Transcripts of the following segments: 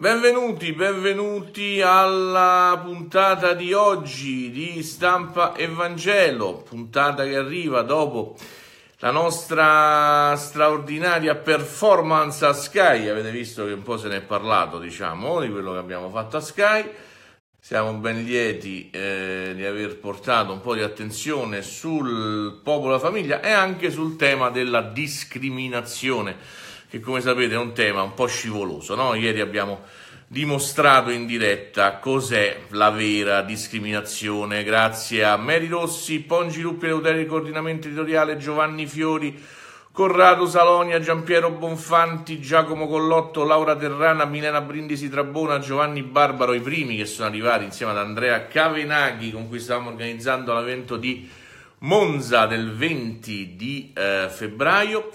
Benvenuti, benvenuti alla puntata di oggi di Stampa Evangelo, puntata che arriva dopo la nostra straordinaria performance a Sky. Avete visto che un po' se ne è parlato, diciamo, di quello che abbiamo fatto a Sky. Siamo ben lieti eh, di aver portato un po' di attenzione sul popolo e famiglia e anche sul tema della discriminazione che come sapete è un tema un po' scivoloso. No? Ieri abbiamo dimostrato in diretta cos'è la vera discriminazione grazie a Mary Rossi, Pongi Luppi, Leuteri, Coordinamento Editoriale, Giovanni Fiori, Corrado Salonia, Giampiero Bonfanti, Giacomo Collotto, Laura Terrana, Milena Brindisi Trabona, Giovanni Barbaro, i primi che sono arrivati insieme ad Andrea Cavenaghi con cui stavamo organizzando l'evento di Monza del 20 di eh, febbraio.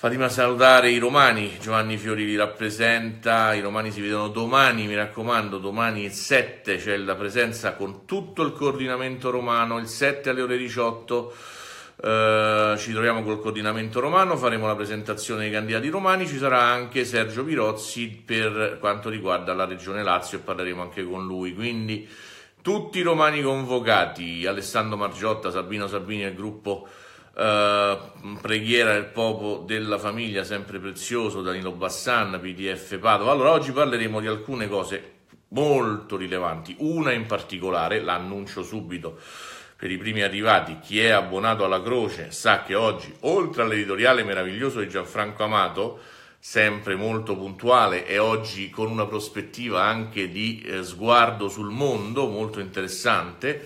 Fatima salutare i romani, Giovanni Fiori li rappresenta, i romani si vedono domani, mi raccomando, domani il 7 c'è la presenza con tutto il coordinamento romano, il 7 alle ore 18 eh, ci troviamo col coordinamento romano, faremo la presentazione dei candidati romani, ci sarà anche Sergio Pirozzi per quanto riguarda la regione Lazio e parleremo anche con lui, quindi tutti i romani convocati, Alessandro Margiotta, Sabino Sabini e il gruppo eh, preghiera del popolo della famiglia, sempre prezioso, Danilo Bassan, PDF Padova. Allora, oggi parleremo di alcune cose molto rilevanti, una in particolare, l'annuncio subito per i primi arrivati, chi è abbonato alla Croce sa che oggi, oltre all'editoriale meraviglioso di Gianfranco Amato, sempre molto puntuale e oggi con una prospettiva anche di eh, sguardo sul mondo molto interessante,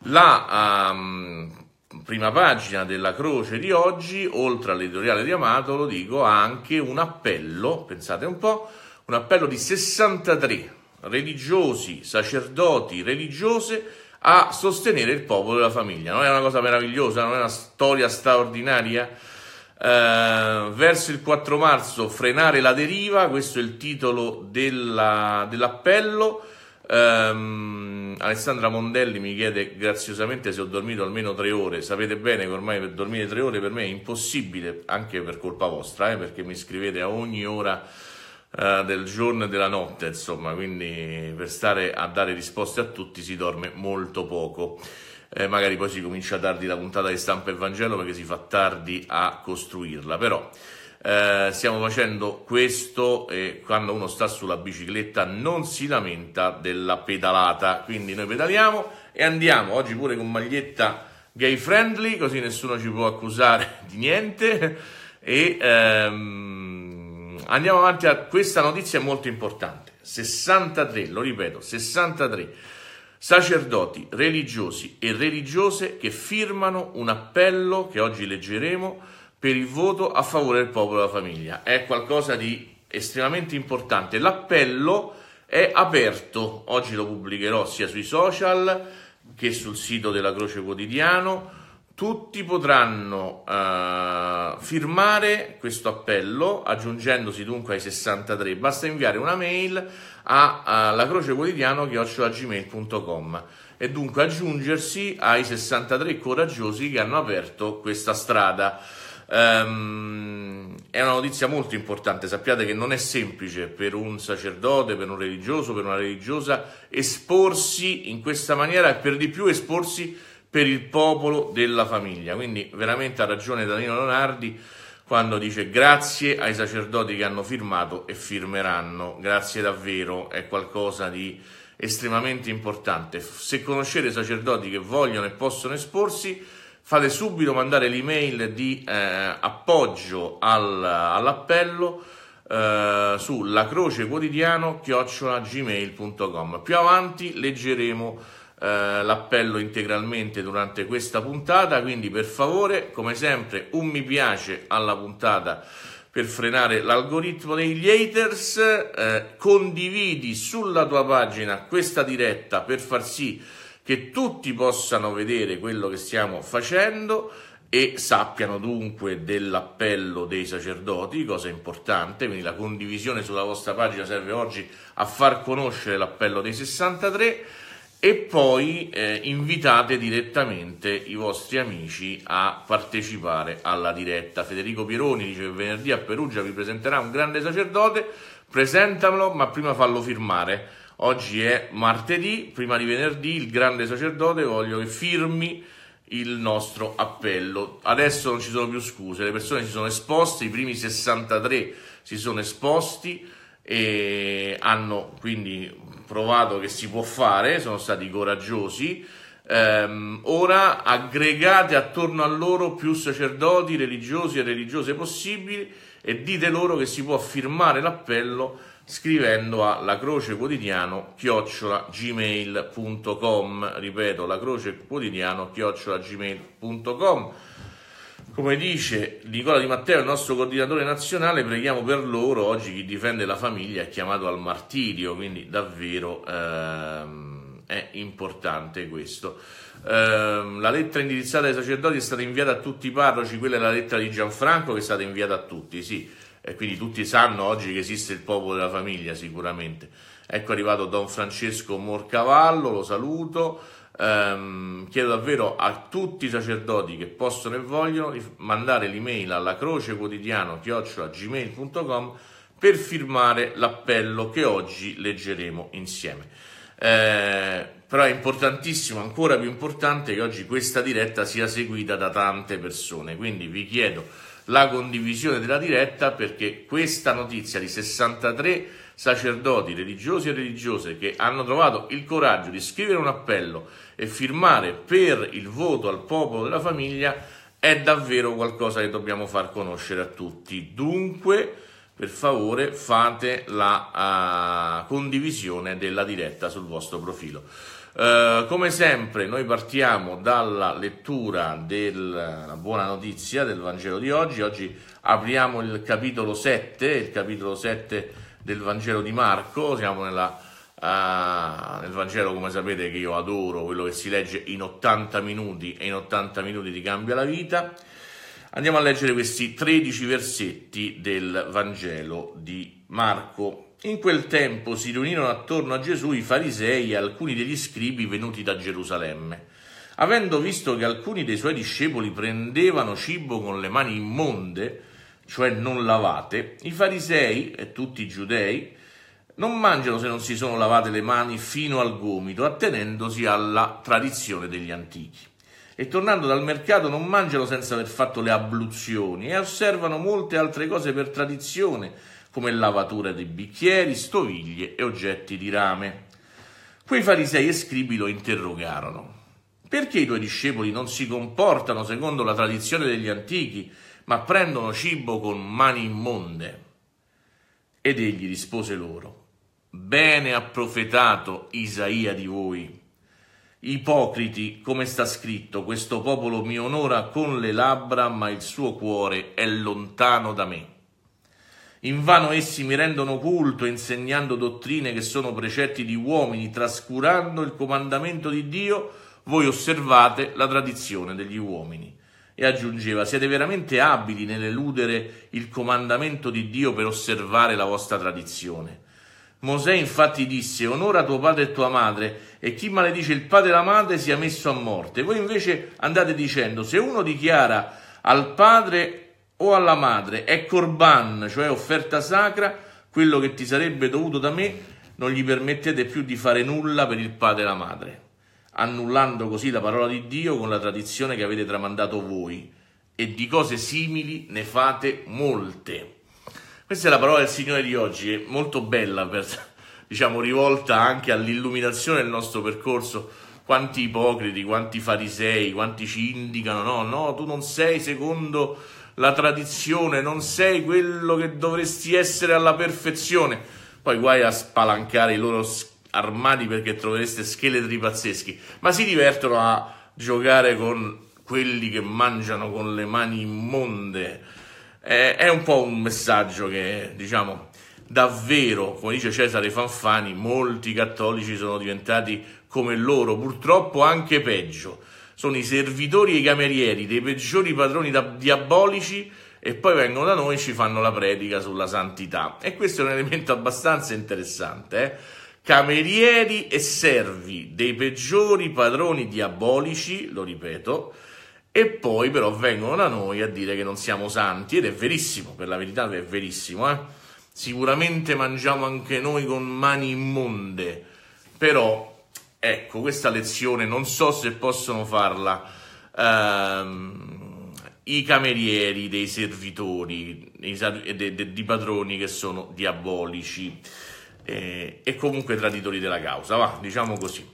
la um, prima pagina della Croce di oggi, oltre all'editoriale di Amato, lo dico, anche un appello, pensate un po', un appello di 63 religiosi, sacerdoti, religiose a sostenere il popolo e la famiglia. Non è una cosa meravigliosa, non è una storia straordinaria. Eh, verso il 4 marzo frenare la deriva, questo è il titolo della, dell'appello. Um, Alessandra Mondelli mi chiede graziosamente se ho dormito almeno tre ore. Sapete bene che ormai per dormire tre ore per me è impossibile, anche per colpa vostra, eh, perché mi scrivete a ogni ora uh, del giorno e della notte, insomma, quindi per stare a dare risposte a tutti si dorme molto poco. Eh, magari poi si comincia tardi la puntata di stampa e Vangelo perché si fa tardi a costruirla, però eh, stiamo facendo questo e quando uno sta sulla bicicletta non si lamenta della pedalata, quindi noi pedaliamo e andiamo oggi pure con maglietta gay friendly, così nessuno ci può accusare di niente e ehm, andiamo avanti a questa notizia molto importante. 63, lo ripeto, 63 sacerdoti religiosi e religiose che firmano un appello che oggi leggeremo per il voto a favore del popolo e della famiglia. È qualcosa di estremamente importante. L'appello è aperto, oggi lo pubblicherò sia sui social che sul sito della Croce Quotidiano. Tutti potranno eh, firmare questo appello aggiungendosi dunque ai 63. Basta inviare una mail a, a lacrocequotidiano.gmail.com e dunque aggiungersi ai 63 coraggiosi che hanno aperto questa strada. Um, è una notizia molto importante, sappiate che non è semplice per un sacerdote, per un religioso, per una religiosa esporsi in questa maniera e per di più esporsi per il popolo della famiglia. Quindi veramente ha ragione Danilo Leonardi quando dice grazie ai sacerdoti che hanno firmato e firmeranno, grazie davvero, è qualcosa di estremamente importante. Se conoscete sacerdoti che vogliono e possono esporsi, fate subito mandare l'email di eh, appoggio al, all'appello eh, su lacrocequotidiano-gmail.com. Più avanti leggeremo eh, l'appello integralmente durante questa puntata, quindi per favore, come sempre, un mi piace alla puntata per frenare l'algoritmo degli haters, eh, condividi sulla tua pagina questa diretta per far sì che che tutti possano vedere quello che stiamo facendo e sappiano dunque dell'appello dei sacerdoti, cosa importante, quindi la condivisione sulla vostra pagina serve oggi a far conoscere l'appello dei 63 e poi eh, invitate direttamente i vostri amici a partecipare alla diretta. Federico Pieroni dice che venerdì a Perugia vi presenterà un grande sacerdote, presentamelo ma prima fallo firmare Oggi è martedì, prima di venerdì, il grande sacerdote voglio che firmi il nostro appello. Adesso non ci sono più scuse, le persone si sono esposte, i primi 63 si sono esposti e hanno quindi provato che si può fare, sono stati coraggiosi. Ehm, ora aggregate attorno a loro più sacerdoti religiosi e religiose possibili e dite loro che si può firmare l'appello scrivendo a lacrocequotidiano chiocciola gmail.com ripeto lacrocequotidiano chiocciola gmail.com come dice Nicola Di Matteo, il nostro coordinatore nazionale, preghiamo per loro, oggi chi difende la famiglia è chiamato al martirio, quindi davvero ehm, è importante questo. Ehm, la lettera indirizzata ai sacerdoti è stata inviata a tutti i parroci, quella è la lettera di Gianfranco che è stata inviata a tutti, sì e quindi tutti sanno oggi che esiste il popolo della famiglia sicuramente. Ecco arrivato Don Francesco Morcavallo, lo saluto, ehm, chiedo davvero a tutti i sacerdoti che possono e vogliono di mandare l'email alla croce quotidiano gmail.com per firmare l'appello che oggi leggeremo insieme. Eh, però è importantissimo, ancora più importante, che oggi questa diretta sia seguita da tante persone, quindi vi chiedo la condivisione della diretta perché questa notizia di 63 sacerdoti religiosi e religiose che hanno trovato il coraggio di scrivere un appello e firmare per il voto al popolo della famiglia è davvero qualcosa che dobbiamo far conoscere a tutti. Dunque, per favore, fate la uh, condivisione della diretta sul vostro profilo. Eh, come sempre, noi partiamo dalla lettura della buona notizia del Vangelo di oggi. Oggi apriamo il capitolo 7, il capitolo 7 del Vangelo di Marco. Siamo nella, uh, nel Vangelo, come sapete, che io adoro, quello che si legge in 80 minuti e in 80 minuti ti cambia la vita. Andiamo a leggere questi 13 versetti del Vangelo di Marco. In quel tempo si riunirono attorno a Gesù i farisei e alcuni degli scribi venuti da Gerusalemme. Avendo visto che alcuni dei suoi discepoli prendevano cibo con le mani immonde, cioè non lavate, i farisei e tutti i giudei non mangiano se non si sono lavate le mani fino al gomito, attenendosi alla tradizione degli antichi. E tornando dal mercato non mangiano senza aver fatto le abluzioni e osservano molte altre cose per tradizione come lavatura di bicchieri, stoviglie e oggetti di rame. Quei farisei e scribi lo interrogarono. Perché i tuoi discepoli non si comportano secondo la tradizione degli antichi, ma prendono cibo con mani immonde? Ed egli rispose loro, Bene ha profetato Isaia di voi. Ipocriti, come sta scritto, questo popolo mi onora con le labbra, ma il suo cuore è lontano da me. Invano essi mi rendono culto insegnando dottrine che sono precetti di uomini, trascurando il comandamento di Dio, voi osservate la tradizione degli uomini. E aggiungeva, siete veramente abili nell'eludere il comandamento di Dio per osservare la vostra tradizione. Mosè infatti disse, onora tuo padre e tua madre, e chi maledice il padre e la madre sia messo a morte. Voi invece andate dicendo, se uno dichiara al padre o alla madre, è corban, cioè offerta sacra, quello che ti sarebbe dovuto da me, non gli permettete più di fare nulla per il padre e la madre, annullando così la parola di Dio con la tradizione che avete tramandato voi, e di cose simili ne fate molte. Questa è la parola del Signore di oggi, molto bella, per, diciamo, rivolta anche all'illuminazione del nostro percorso. Quanti ipocriti, quanti farisei, quanti ci indicano, no, no, tu non sei secondo la tradizione, non sei quello che dovresti essere alla perfezione. Poi guai a spalancare i loro armadi perché trovereste scheletri pazzeschi, ma si divertono a giocare con quelli che mangiano con le mani immonde. Eh, è un po' un messaggio che, diciamo, davvero, come dice Cesare Fanfani, molti cattolici sono diventati come loro, purtroppo anche peggio sono i servitori e i camerieri dei peggiori padroni diabolici e poi vengono da noi e ci fanno la predica sulla santità. E questo è un elemento abbastanza interessante. Eh? Camerieri e servi dei peggiori padroni diabolici, lo ripeto, e poi però vengono da noi a dire che non siamo santi, ed è verissimo, per la verità è verissimo, eh? sicuramente mangiamo anche noi con mani immonde, però Ecco, questa lezione non so se possono farla ehm, i camerieri dei servitori, di padroni che sono diabolici eh, e comunque traditori della causa, va, diciamo così.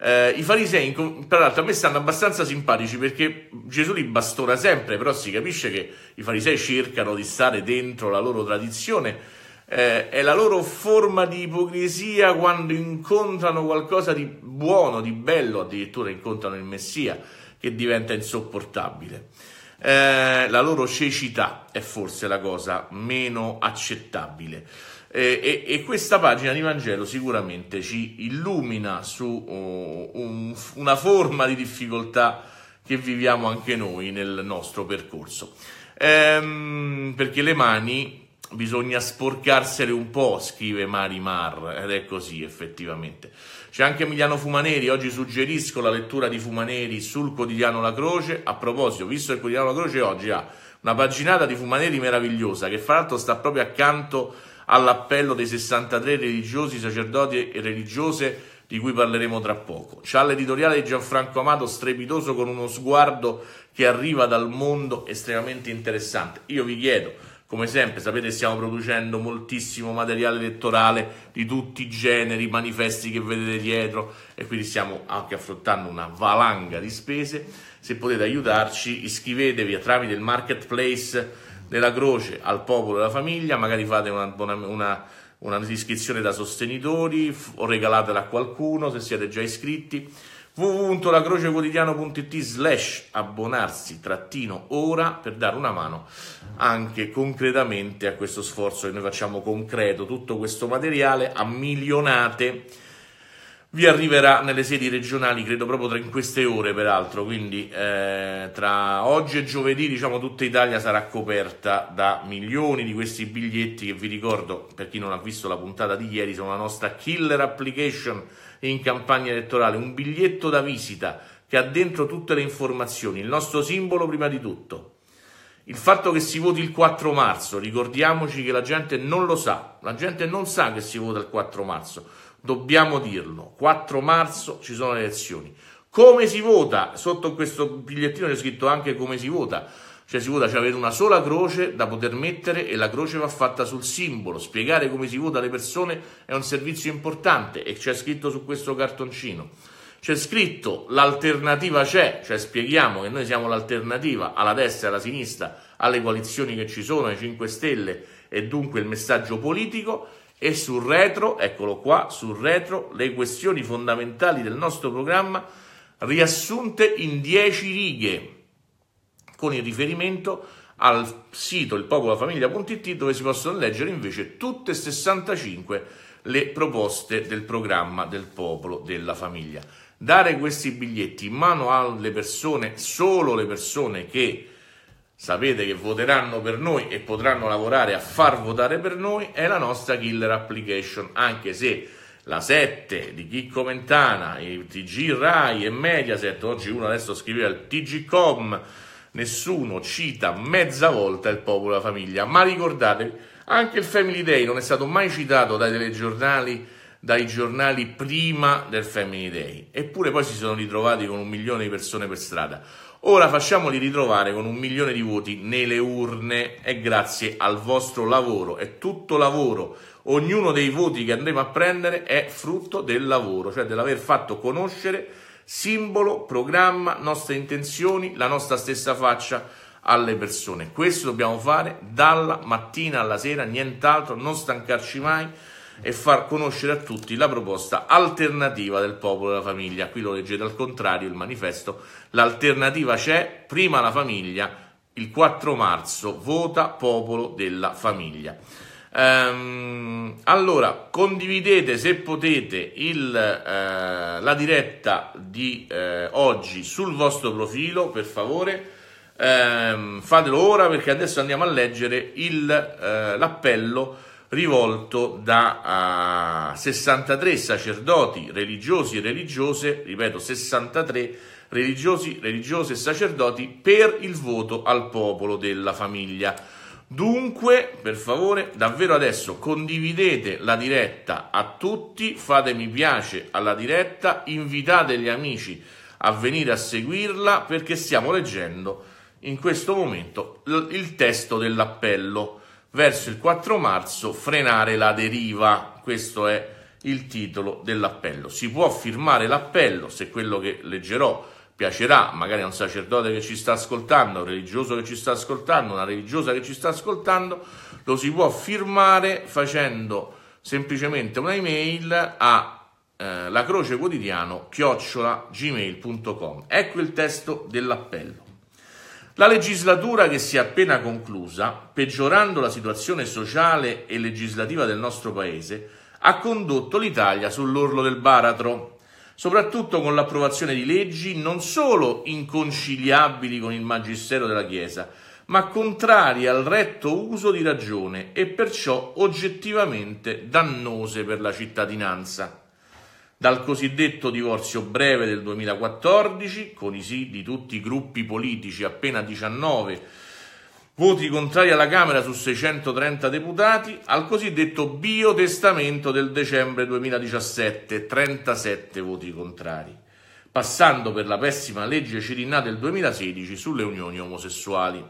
Eh, I farisei, tra l'altro, a me stanno abbastanza simpatici perché Gesù li bastona sempre, però si capisce che i farisei cercano di stare dentro la loro tradizione eh, è la loro forma di ipocrisia quando incontrano qualcosa di buono, di bello, addirittura incontrano il Messia che diventa insopportabile. Eh, la loro cecità è forse la cosa meno accettabile. E, eh, e, e, questa pagina di Vangelo sicuramente ci illumina su oh, un, una forma di difficoltà che viviamo anche noi nel nostro percorso. Ehm, perché le mani Bisogna sporcarsele un po', scrive Mari Mar, ed è così effettivamente. C'è anche Emiliano Fumaneri, oggi suggerisco la lettura di Fumaneri sul quotidiano La Croce. A proposito, visto che il quotidiano La Croce oggi ha una paginata di Fumaneri meravigliosa, che fra l'altro sta proprio accanto all'appello dei 63 religiosi, sacerdoti e religiose di cui parleremo tra poco. C'ha l'editoriale di Gianfranco Amato strepitoso con uno sguardo che arriva dal mondo estremamente interessante. Io vi chiedo, come sempre sapete stiamo producendo moltissimo materiale elettorale di tutti i generi, manifesti che vedete dietro e quindi stiamo anche affrontando una valanga di spese. Se potete aiutarci iscrivetevi tramite il marketplace della Croce al popolo e alla famiglia, magari fate una, una, una iscrizione da sostenitori o regalatela a qualcuno se siete già iscritti www.lacrocequotidiano.it slash abbonarsi trattino ora per dare una mano anche concretamente a questo sforzo che noi facciamo concreto tutto questo materiale a milionate vi arriverà nelle sedi regionali, credo proprio tra in queste ore, peraltro. Quindi eh, tra oggi e giovedì, diciamo, tutta Italia sarà coperta da milioni di questi biglietti che vi ricordo, per chi non ha visto la puntata di ieri, sono la nostra killer application in campagna elettorale, un biglietto da visita che ha dentro tutte le informazioni, il nostro simbolo prima di tutto. Il fatto che si voti il 4 marzo, ricordiamoci che la gente non lo sa, la gente non sa che si vota il 4 marzo, dobbiamo dirlo, 4 marzo ci sono le elezioni. Come si vota? Sotto questo bigliettino c'è scritto anche come si vota. Cioè si vota, cioè avere una sola croce da poter mettere e la croce va fatta sul simbolo. Spiegare come si vota alle persone è un servizio importante e c'è scritto su questo cartoncino. C'è scritto l'alternativa c'è, cioè spieghiamo che noi siamo l'alternativa alla destra e alla sinistra, alle coalizioni che ci sono, ai 5 Stelle e dunque il messaggio politico e sul retro, eccolo qua, sul retro le questioni fondamentali del nostro programma riassunte in 10 righe con il riferimento al sito ilpocolafamiglia.it dove si possono leggere invece tutte e 65 le proposte del programma del popolo della famiglia. Dare questi biglietti in mano alle persone, solo le persone che sapete che voteranno per noi e potranno lavorare a far votare per noi, è la nostra killer application, anche se la 7 di Chicco Mentana, il TG Rai e Mediaset, oggi uno adesso scriveva il TG Com, nessuno cita mezza volta il popolo e la famiglia, ma ricordatevi, anche il Family Day non è stato mai citato dai telegiornali, dai giornali prima del Family Day, eppure poi si sono ritrovati con un milione di persone per strada. Ora facciamoli ritrovare con un milione di voti nelle urne e grazie al vostro lavoro, è tutto lavoro, ognuno dei voti che andremo a prendere è frutto del lavoro, cioè dell'aver fatto conoscere simbolo, programma, nostre intenzioni, la nostra stessa faccia alle persone. Questo dobbiamo fare dalla mattina alla sera, nient'altro, non stancarci mai e far conoscere a tutti la proposta alternativa del popolo e della famiglia. Qui lo leggete al contrario il manifesto, l'alternativa c'è, prima la famiglia, il 4 marzo vota popolo della famiglia. Ehm, allora, condividete se potete il, eh, la diretta di eh, oggi sul vostro profilo, per favore. Ehm, fatelo ora perché adesso andiamo a leggere il, eh, l'appello rivolto da uh, eh, 63 sacerdoti religiosi e religiose, ripeto 63 religiosi, religiose e sacerdoti per il voto al popolo della famiglia. Dunque, per favore, davvero adesso condividete la diretta a tutti, fate mi piace alla diretta, invitate gli amici a venire a seguirla perché stiamo leggendo in questo momento il testo dell'appello verso il 4 marzo frenare la deriva. Questo è il titolo dell'appello. Si può firmare l'appello se quello che leggerò piacerà magari a un sacerdote che ci sta ascoltando, a un religioso che ci sta ascoltando, una religiosa che ci sta ascoltando, lo si può firmare facendo semplicemente un'email a eh, chiocciola gmail.com. Ecco il testo dell'appello. La legislatura che si è appena conclusa, peggiorando la situazione sociale e legislativa del nostro paese, ha condotto l'Italia sull'orlo del baratro soprattutto con l'approvazione di leggi non solo inconciliabili con il magistero della Chiesa, ma contrarie al retto uso di ragione e perciò oggettivamente dannose per la cittadinanza. Dal cosiddetto divorzio breve del 2014, con i sì di tutti i gruppi politici appena 19 voti contrari alla Camera su 630 deputati al cosiddetto biotestamento del dicembre 2017, 37 voti contrari, passando per la pessima legge Cirinà del 2016 sulle unioni omosessuali.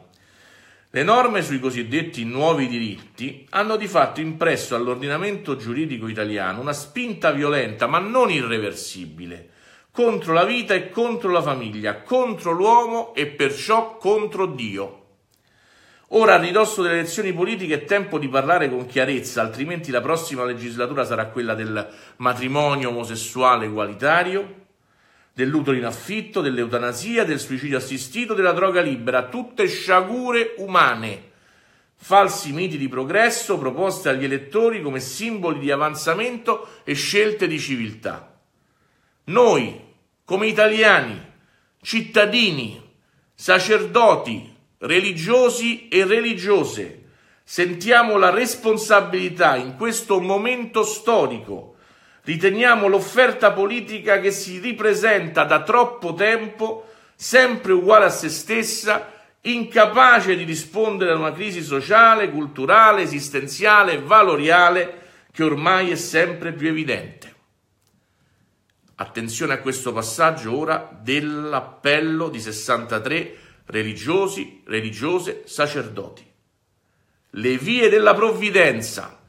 Le norme sui cosiddetti nuovi diritti hanno di fatto impresso all'ordinamento giuridico italiano una spinta violenta, ma non irreversibile, contro la vita e contro la famiglia, contro l'uomo e perciò contro Dio. Ora, a ridosso delle elezioni politiche, è tempo di parlare con chiarezza, altrimenti la prossima legislatura sarà quella del matrimonio omosessuale egualitario, dell'utero in affitto, dell'eutanasia, del suicidio assistito, della droga libera, tutte sciagure umane, falsi miti di progresso proposte agli elettori come simboli di avanzamento e scelte di civiltà. Noi, come italiani, cittadini, sacerdoti, religiosi e religiose, sentiamo la responsabilità in questo momento storico, riteniamo l'offerta politica che si ripresenta da troppo tempo sempre uguale a se stessa, incapace di rispondere a una crisi sociale, culturale, esistenziale e valoriale che ormai è sempre più evidente. Attenzione a questo passaggio ora dell'appello di 63 religiosi, religiose, sacerdoti. Le vie della provvidenza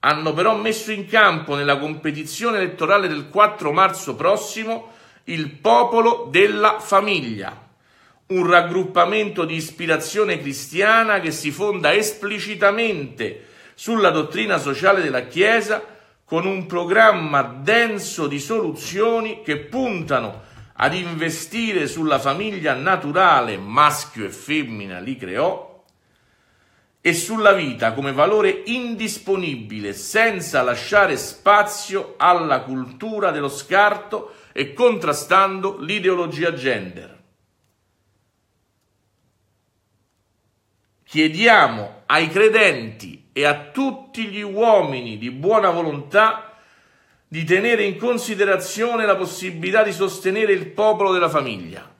hanno però messo in campo nella competizione elettorale del 4 marzo prossimo il popolo della famiglia, un raggruppamento di ispirazione cristiana che si fonda esplicitamente sulla dottrina sociale della Chiesa con un programma denso di soluzioni che puntano a ad investire sulla famiglia naturale, maschio e femmina li creò, e sulla vita come valore indisponibile senza lasciare spazio alla cultura dello scarto e contrastando l'ideologia gender. Chiediamo ai credenti e a tutti gli uomini di buona volontà di tenere in considerazione la possibilità di sostenere il popolo della famiglia.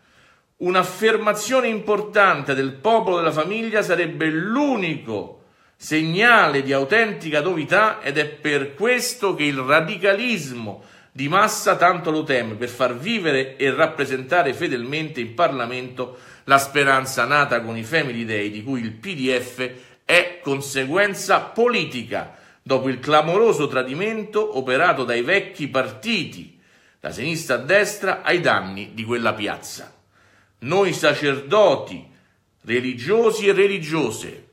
Un'affermazione importante del popolo della famiglia sarebbe l'unico segnale di autentica novità ed è per questo che il radicalismo di massa tanto lo teme, per far vivere e rappresentare fedelmente in Parlamento la speranza nata con i Family Day, di cui il PDF è conseguenza politica dopo il clamoroso tradimento operato dai vecchi partiti, da sinistra a destra, ai danni di quella piazza. Noi sacerdoti, religiosi e religiose,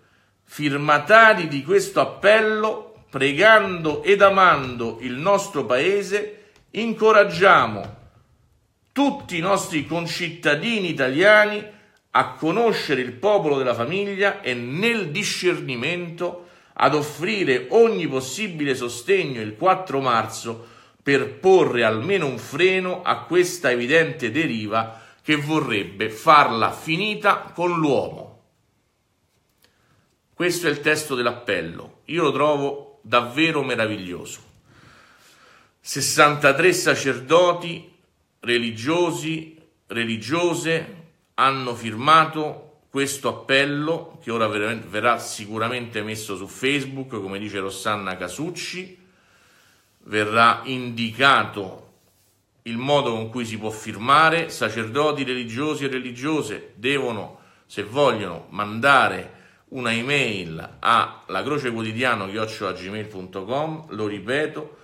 firmatari di questo appello, pregando ed amando il nostro Paese, incoraggiamo tutti i nostri concittadini italiani a conoscere il popolo della famiglia e nel discernimento ad offrire ogni possibile sostegno il 4 marzo per porre almeno un freno a questa evidente deriva che vorrebbe farla finita con l'uomo. Questo è il testo dell'appello, io lo trovo davvero meraviglioso. 63 sacerdoti religiosi, religiose hanno firmato questo appello che ora verrà sicuramente messo su Facebook, come dice Rossanna Casucci, verrà indicato il modo con cui si può firmare, sacerdoti religiosi e religiose devono, se vogliono, mandare una email alla croce quotidiano lo ripeto,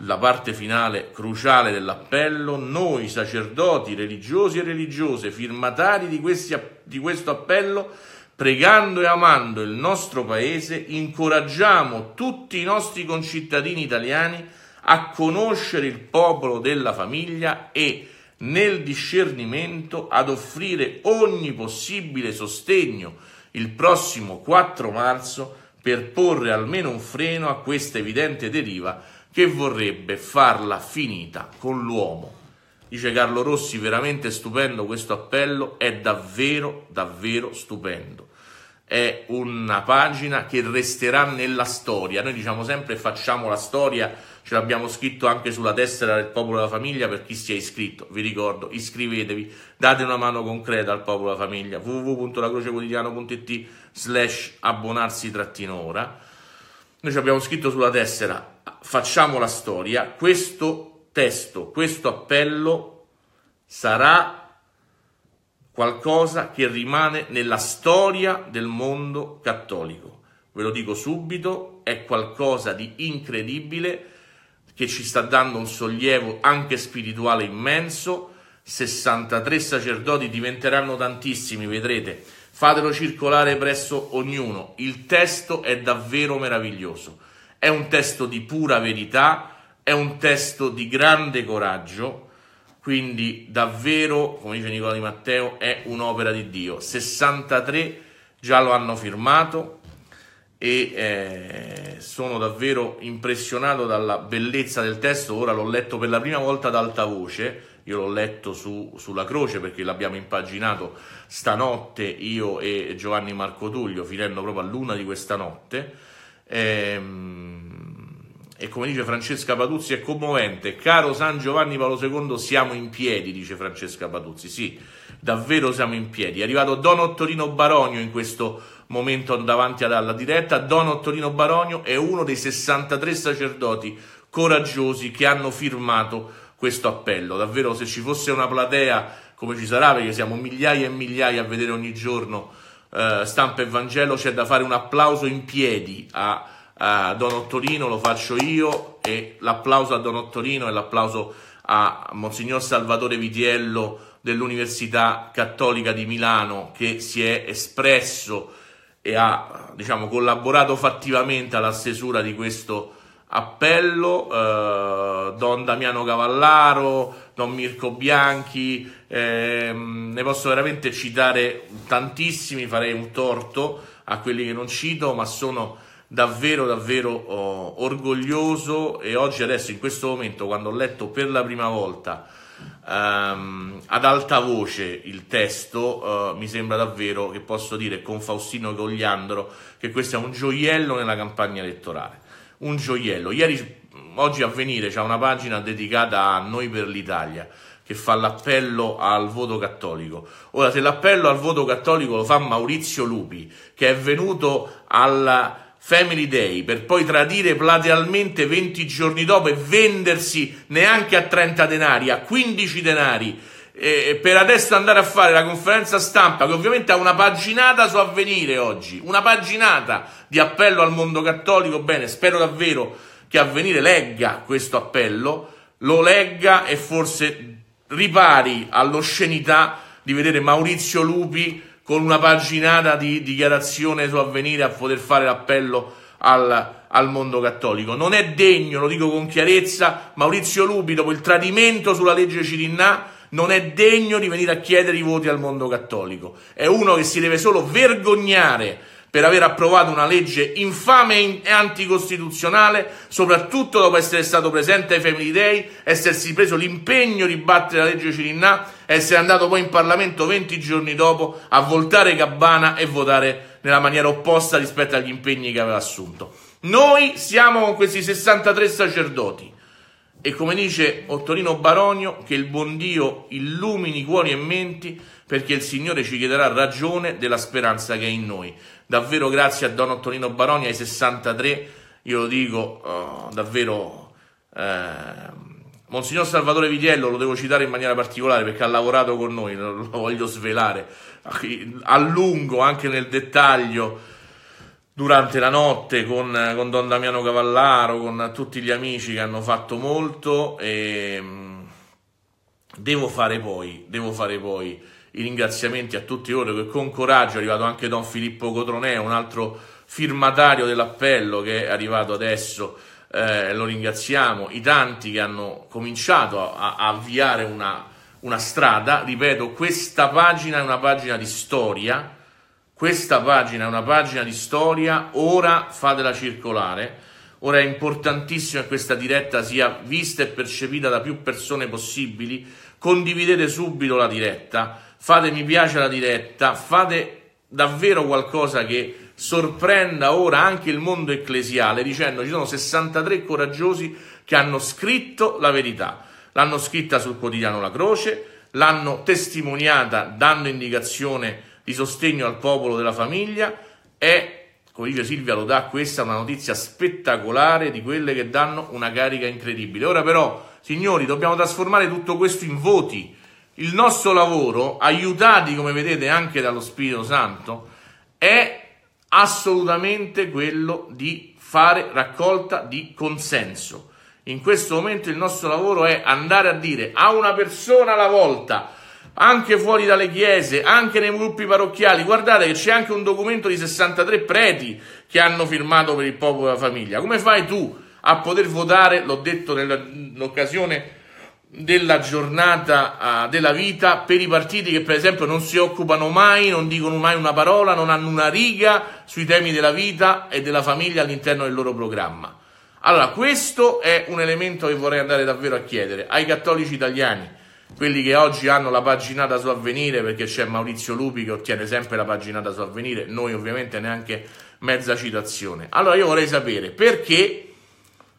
la parte finale cruciale dell'appello, noi sacerdoti religiosi e religiose, firmatari di, questi, di, questo appello, pregando e amando il nostro Paese, incoraggiamo tutti i nostri concittadini italiani a conoscere il popolo della famiglia e nel discernimento ad offrire ogni possibile sostegno il prossimo 4 marzo per porre almeno un freno a questa evidente deriva che vorrebbe farla finita con l'uomo. Dice Carlo Rossi, veramente stupendo questo appello, è davvero, davvero stupendo. È una pagina che resterà nella storia. Noi diciamo sempre facciamo la storia, ce l'abbiamo scritto anche sulla tessera del popolo della famiglia per chi si è iscritto. Vi ricordo, iscrivetevi, date una mano concreta al popolo della famiglia www.lacrocequotidiano.it slash abbonarsi trattino ora. Noi ci abbiamo scritto sulla tessera facciamo la storia, questo testo, questo appello sarà qualcosa che rimane nella storia del mondo cattolico. Ve lo dico subito, è qualcosa di incredibile che ci sta dando un sollievo anche spirituale immenso. 63 sacerdoti diventeranno tantissimi, vedrete. Fatelo circolare presso ognuno. Il testo è davvero meraviglioso. È un testo di pura verità, è un testo di grande coraggio, quindi davvero, come dice Nicola Di Matteo, è un'opera di Dio. 63 già lo hanno firmato e eh, sono davvero impressionato dalla bellezza del testo. Ora l'ho letto per la prima volta ad alta voce, io l'ho letto su, sulla croce perché l'abbiamo impaginato stanotte io e Giovanni Marco Tullio, finendo proprio a luna di questa notte Ehm, e come dice Francesca Paduzzi è commovente. Caro San Giovanni Paolo II, siamo in piedi, dice Francesca Paduzzi. Sì, davvero siamo in piedi. È arrivato Don Ottorino Baronio in questo momento davanti alla diretta. Don Ottorino Baronio è uno dei 63 sacerdoti coraggiosi che hanno firmato questo appello. Davvero se ci fosse una platea come ci sarà, perché siamo migliaia e migliaia a vedere ogni giorno eh, stampa e Vangelo c'è da fare un applauso in piedi a, a Don Ottorino, lo faccio io e l'applauso a Don Ottorino e l'applauso a Monsignor Salvatore Vitiello dell'Università Cattolica di Milano che si è espresso e ha diciamo, collaborato fattivamente alla stesura di questo appello, eh, Don Damiano Cavallaro, Don Mirko Bianchi, ehm, ne posso veramente citare tantissimi, farei un torto a quelli che non cito, ma sono davvero davvero oh, orgoglioso e oggi adesso in questo momento quando ho letto per la prima volta ehm, ad alta voce il testo eh, mi sembra davvero che posso dire con Faustino e Gogliandro che questo è un gioiello nella campagna elettorale un gioiello ieri oggi Avvenire c'è una pagina dedicata a Noi per l'Italia che fa l'appello al voto cattolico. Ora, se l'appello al voto cattolico lo fa Maurizio Lupi, che è venuto alla Family Day per poi tradire platealmente 20 giorni dopo e vendersi neanche a 30 denari, a 15 denari, eh, per adesso andare a fare la conferenza stampa, che ovviamente ha una paginata su avvenire oggi, una paginata di appello al mondo cattolico. Bene, spero davvero che Avvenire legga questo appello, lo legga e forse ripari all'oscenità di vedere Maurizio Lupi con una paginata di dichiarazione su Avvenire a poter fare l'appello al, al mondo cattolico. Non è degno, lo dico con chiarezza, Maurizio Lupi dopo il tradimento sulla legge Cirinnà non è degno di venire a chiedere i voti al mondo cattolico. È uno che si deve solo vergognare per aver approvato una legge infame e anticostituzionale, soprattutto dopo essere stato presente ai Family Day, essersi preso l'impegno di battere la legge Cirinnà, essere andato poi in Parlamento 20 giorni dopo a voltare Gabbana e votare nella maniera opposta rispetto agli impegni che aveva assunto. Noi siamo con questi 63 sacerdoti. E come dice Ottorino Baronio, che il buon Dio illumini cuori e menti, perché il Signore ci chiederà ragione della speranza che è in noi. Davvero grazie a Don Ottolino Baroni ai 63, io lo dico oh, davvero... Eh, Monsignor Salvatore Vigliello lo devo citare in maniera particolare perché ha lavorato con noi, lo, voglio svelare a lungo, anche nel dettaglio, durante la notte con, con Don Damiano Cavallaro, con tutti gli amici che hanno fatto molto e mm, devo fare poi, devo fare poi i ringraziamenti a tutti loro che con coraggio è arrivato anche Don Filippo Cotronè, un altro firmatario dell'appello che è arrivato adesso. Eh, lo ringraziamo, i tanti che hanno cominciato a, a avviare una, una strada. Ripeto, questa pagina è una pagina di storia. Questa pagina è una pagina di storia, ora fatela circolare. Ora è importantissimo che questa diretta sia vista e percepita da più persone possibili. Condividete subito la diretta fate mi piace la diretta, fate davvero qualcosa che sorprenda ora anche il mondo ecclesiale dicendo ci sono 63 coraggiosi che hanno scritto la verità, l'hanno scritta sul quotidiano La Croce, l'hanno testimoniata dando indicazione di sostegno al popolo della famiglia, è come dice Silvia lo dà questa una notizia spettacolare di quelle che danno una carica incredibile. Ora però, signori, dobbiamo trasformare tutto questo in voti il nostro lavoro, aiutati come vedete anche dallo Spirito Santo, è assolutamente quello di fare raccolta di consenso. In questo momento il nostro lavoro è andare a dire a una persona alla volta, anche fuori dalle chiese, anche nei gruppi parrocchiali, guardate che c'è anche un documento di 63 preti che hanno firmato per il popolo e la famiglia. Come fai tu a poter votare, l'ho detto nell'occasione della giornata ah, della vita per i partiti che per esempio non si occupano mai, non dicono mai una parola, non hanno una riga sui temi della vita e della famiglia all'interno del loro programma. Allora, questo è un elemento che vorrei andare davvero a chiedere ai cattolici italiani, quelli che oggi hanno la paginata su avvenire, perché c'è Maurizio Lupi che ottiene sempre la paginata su avvenire, noi ovviamente neanche mezza citazione. Allora, io vorrei sapere perché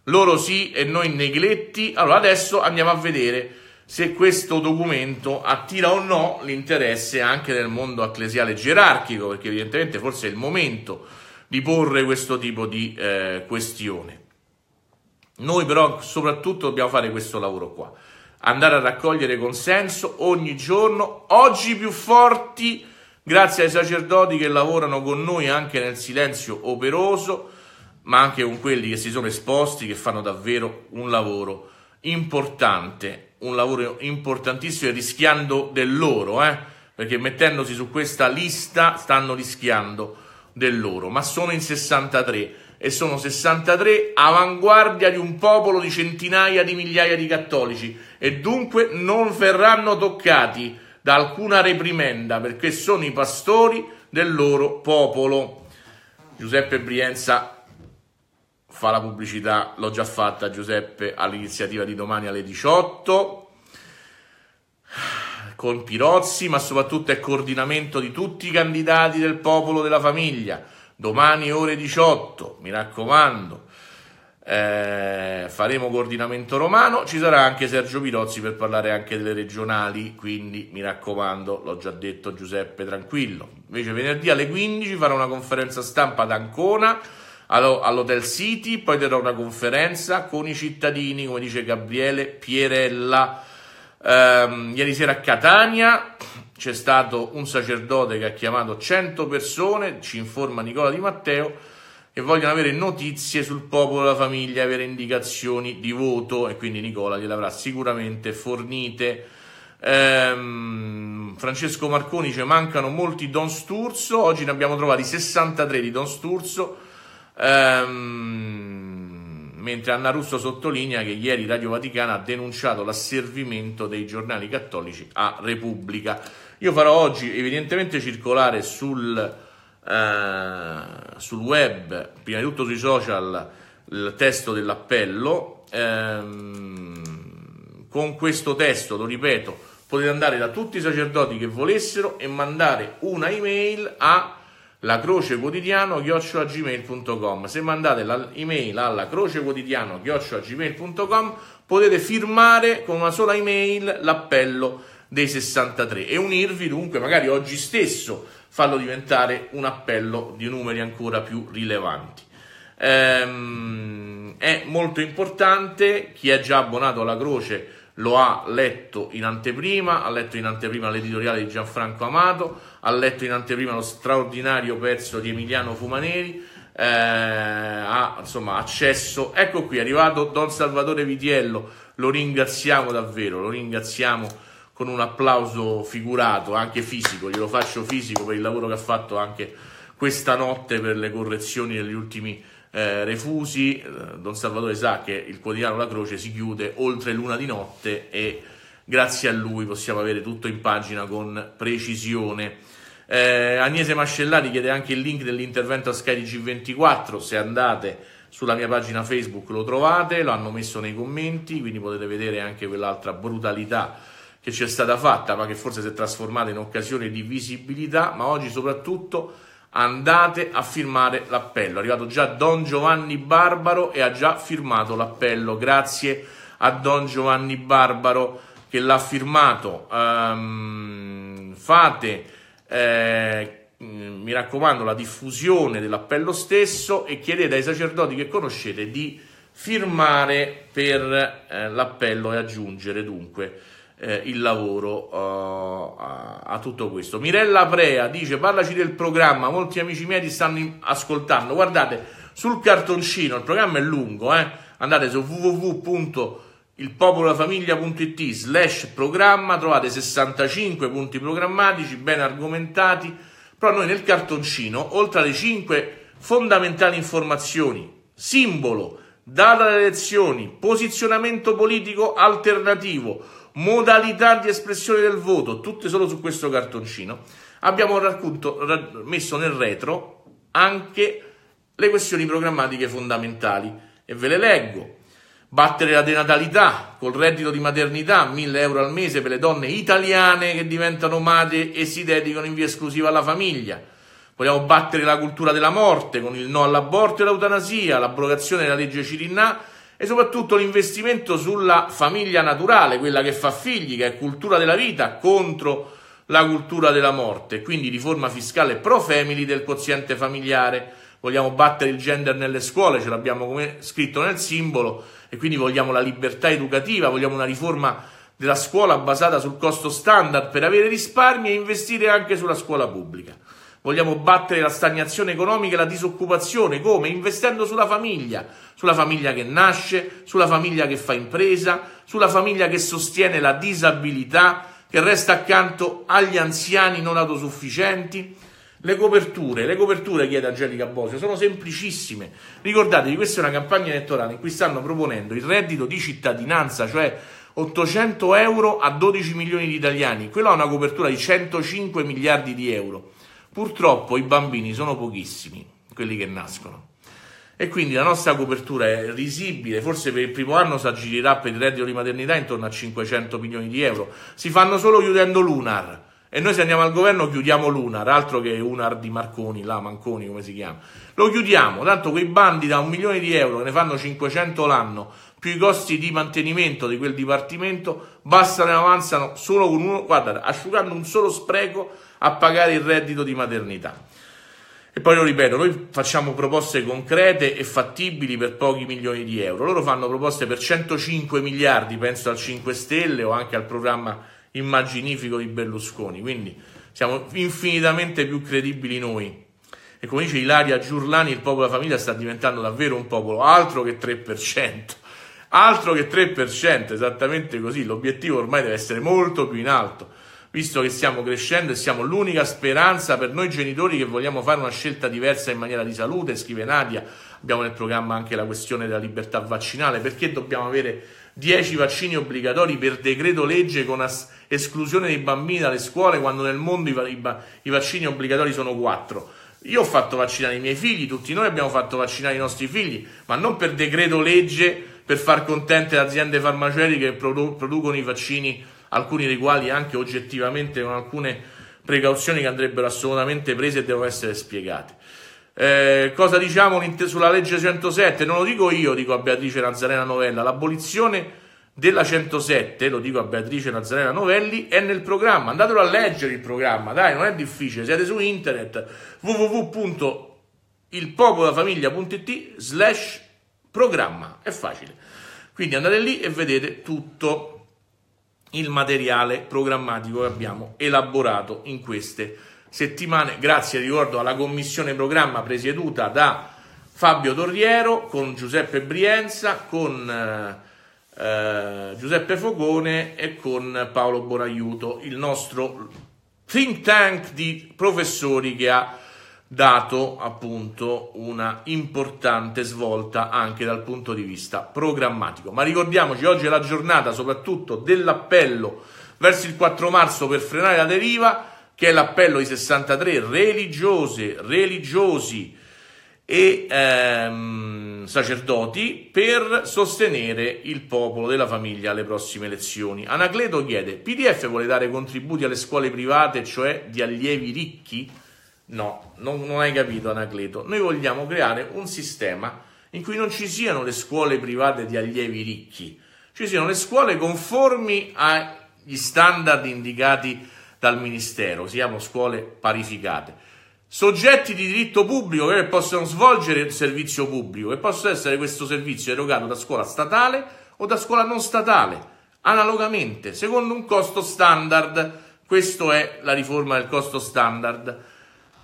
loro sì e noi negletti. Allora adesso andiamo a vedere se questo documento attira o no l'interesse anche nel mondo ecclesiale gerarchico, perché evidentemente forse è il momento di porre questo tipo di eh, questione. Noi però soprattutto dobbiamo fare questo lavoro qua, andare a raccogliere consenso ogni giorno, oggi più forti, grazie ai sacerdoti che lavorano con noi anche nel silenzio operoso, ma anche con quelli che si sono esposti, che fanno davvero un lavoro importante, un lavoro importantissimo e rischiando del loro, eh? perché mettendosi su questa lista stanno rischiando del loro, ma sono in 63 e sono 63 avanguardia di un popolo di centinaia di migliaia di cattolici e dunque non verranno toccati da alcuna reprimenda perché sono i pastori del loro popolo. Giuseppe Brienza fa la pubblicità, l'ho già fatta Giuseppe all'iniziativa di domani alle 18 con Pirozzi, ma soprattutto è coordinamento di tutti i candidati del popolo della famiglia. Domani ore 18, mi raccomando, eh, faremo coordinamento romano. Ci sarà anche Sergio Pirozzi per parlare anche delle regionali, quindi mi raccomando, l'ho già detto Giuseppe, tranquillo. Invece venerdì alle 15 farà una conferenza stampa ad Ancona all'Hotel City, poi terrò una conferenza con i cittadini, come dice Gabriele Pierella. Um, ieri sera a Catania c'è stato un sacerdote che ha chiamato 100 persone, ci informa Nicola Di Matteo, che vogliono avere notizie sul popolo della famiglia, avere indicazioni di voto e quindi Nicola gliel'avrà sicuramente fornite. Ehm, Francesco Marconi dice mancano molti Don Sturzo, oggi ne abbiamo trovati 63 di Don Sturzo, Ehm, mentre Anna Russo sottolinea che ieri Radio Vaticana ha denunciato l'asservimento dei giornali cattolici a Repubblica. Io farò oggi evidentemente circolare sul, eh, sul web, prima di tutto sui social, il testo dell'appello. Ehm, con questo testo, lo ripeto, potete andare da tutti i sacerdoti che volessero e mandare una email a la croce quotidiano gmail.com se mandate l'email alla croce quotidiano gmail.com potete firmare con una sola email l'appello dei 63 e unirvi dunque magari oggi stesso farlo diventare un appello di numeri ancora più rilevanti ehm, è molto importante chi è già abbonato alla croce lo ha letto in anteprima ha letto in anteprima l'editoriale di Gianfranco Amato ha letto in anteprima lo straordinario pezzo di Emiliano Fumaneri, eh, ha insomma accesso. Ecco qui, è arrivato Don Salvatore Vitiello, lo ringraziamo davvero, lo ringraziamo con un applauso figurato, anche fisico, glielo faccio fisico per il lavoro che ha fatto anche questa notte per le correzioni degli ultimi eh, refusi. Eh, Don Salvatore sa che il quotidiano La Croce si chiude oltre l'una di notte e grazie a lui possiamo avere tutto in pagina con precisione. Eh, Agnese Mascellari chiede anche il link dell'intervento a Sky di G24, se andate sulla mia pagina Facebook lo trovate, lo hanno messo nei commenti, quindi potete vedere anche quell'altra brutalità che ci è stata fatta, ma che forse si è trasformata in occasione di visibilità, ma oggi soprattutto andate a firmare l'appello. È arrivato già Don Giovanni Barbaro e ha già firmato l'appello. Grazie a Don Giovanni Barbaro che l'ha firmato. Um, fate eh, mm, mi raccomando la diffusione dell'appello stesso e chiedete ai sacerdoti che conoscete di firmare per eh, l'appello e aggiungere dunque eh, il lavoro uh, a, a, tutto questo. Mirella Prea dice parlaci del programma, molti amici miei ti stanno in- ascoltando. Guardate, sul cartoncino, il programma è lungo, eh? andate su www ilpopolafamiglia.it slash programma trovate 65 punti programmatici ben argomentati, però noi nel cartoncino, oltre alle 5 fondamentali informazioni, simbolo, data delle elezioni, posizionamento politico alternativo, modalità di espressione del voto, tutte solo su questo cartoncino, abbiamo racconto, messo nel retro anche le questioni programmatiche fondamentali e ve le leggo battere la denatalità col reddito di maternità, 1000 euro al mese per le donne italiane che diventano madri e si dedicano in via esclusiva alla famiglia. Vogliamo battere la cultura della morte con il no all'aborto e l'eutanasia, l'abrogazione della legge Cirinà e soprattutto l'investimento sulla famiglia naturale, quella che fa figli, che è cultura della vita contro la cultura della morte, quindi riforma fiscale pro family del quoziente familiare vogliamo battere il gender nelle scuole, ce l'abbiamo scritto nel simbolo e quindi vogliamo la libertà educativa, vogliamo una riforma della scuola basata sul costo standard per avere risparmi e investire anche sulla scuola pubblica. Vogliamo battere la stagnazione economica e la disoccupazione, come? Investendo sulla famiglia, sulla famiglia che nasce, sulla famiglia che fa impresa, sulla famiglia che sostiene la disabilità, che resta accanto agli anziani non autosufficienti, le coperture, le coperture, chiede Angelica Bosio, sono semplicissime. Ricordatevi, questa è una campagna elettorale in cui stanno proponendo il reddito di cittadinanza, cioè 800 euro a 12 milioni di italiani. Quello ha una copertura di 105 miliardi di euro. Purtroppo i bambini sono pochissimi, quelli che nascono. E quindi la nostra copertura è risibile, forse per il primo anno si aggirerà per il reddito di maternità intorno a 500 milioni di euro. Si fanno solo chiudendo l'UNAR e noi se andiamo al governo chiudiamo l'UNAR, altro che UNAR di Marconi, là, Manconi come si chiama, lo chiudiamo, tanto quei bandi da un milione di euro che ne fanno 500 l'anno, più i costi di mantenimento di quel dipartimento, bastano e avanzano solo con uno, guarda, asciugando un solo spreco a pagare il reddito di maternità. E poi lo ripeto, noi facciamo proposte concrete e fattibili per pochi milioni di euro. Loro fanno proposte per 105 miliardi, penso al 5 Stelle o anche al programma immaginifico di Berlusconi, quindi siamo infinitamente più credibili noi. E come dice Ilaria Giurlani, il popolo della famiglia sta diventando davvero un popolo, altro che 3%. Altro che 3%, esattamente così, l'obiettivo ormai deve essere molto più in alto, visto che stiamo crescendo e siamo l'unica speranza per noi genitori che vogliamo fare una scelta diversa in maniera di salute, scrive Nadia, abbiamo nel programma anche la questione della libertà vaccinale, perché dobbiamo avere 10 vaccini obbligatori per decreto legge con as- esclusione dei bambini dalle scuole quando nel mondo i, va- i, ba- i vaccini obbligatori sono 4. Io ho fatto vaccinare i miei figli, tutti noi abbiamo fatto vaccinare i nostri figli, ma non per decreto legge per far contente le aziende farmaceutiche che produ- producono i vaccini, alcuni dei quali anche oggettivamente con alcune precauzioni che andrebbero assolutamente prese e devono essere spiegate. Eh, cosa diciamo sulla legge 107? Non lo dico io, dico a Beatrice Nazarena Novella, l'abolizione della 107, lo dico a Beatrice Nazarena Novelli, è nel programma, andatelo a leggere il programma, dai, non è difficile, siete su internet www.ilpopolafamiglia.it slash programma, è facile. Quindi andate lì e vedete tutto il materiale programmatico che abbiamo elaborato in queste settimane, grazie ricordo alla commissione programma presieduta da Fabio Torriero, con Giuseppe Brienza, con eh, eh Giuseppe Fogone e con Paolo Boraiuto, il nostro think tank di professori che ha dato appunto una importante svolta anche dal punto di vista programmatico. Ma ricordiamoci, oggi è la giornata soprattutto dell'appello verso il 4 marzo per frenare la deriva che è l'appello di 63 religiose, religiosi e ehm, sacerdoti per sostenere il popolo della famiglia alle prossime elezioni. Anacleto chiede: PDF vuole dare contributi alle scuole private, cioè di allievi ricchi? No, non, non hai capito, Anacleto. Noi vogliamo creare un sistema in cui non ci siano le scuole private di allievi ricchi, ci siano le scuole conformi agli standard indicati dal Ministero, siamo scuole parificate. Soggetti di diritto pubblico che possono svolgere il servizio pubblico, e possono essere questo servizio erogato da scuola statale o da scuola non statale, analogamente, secondo un costo standard. Questa è la riforma del costo standard.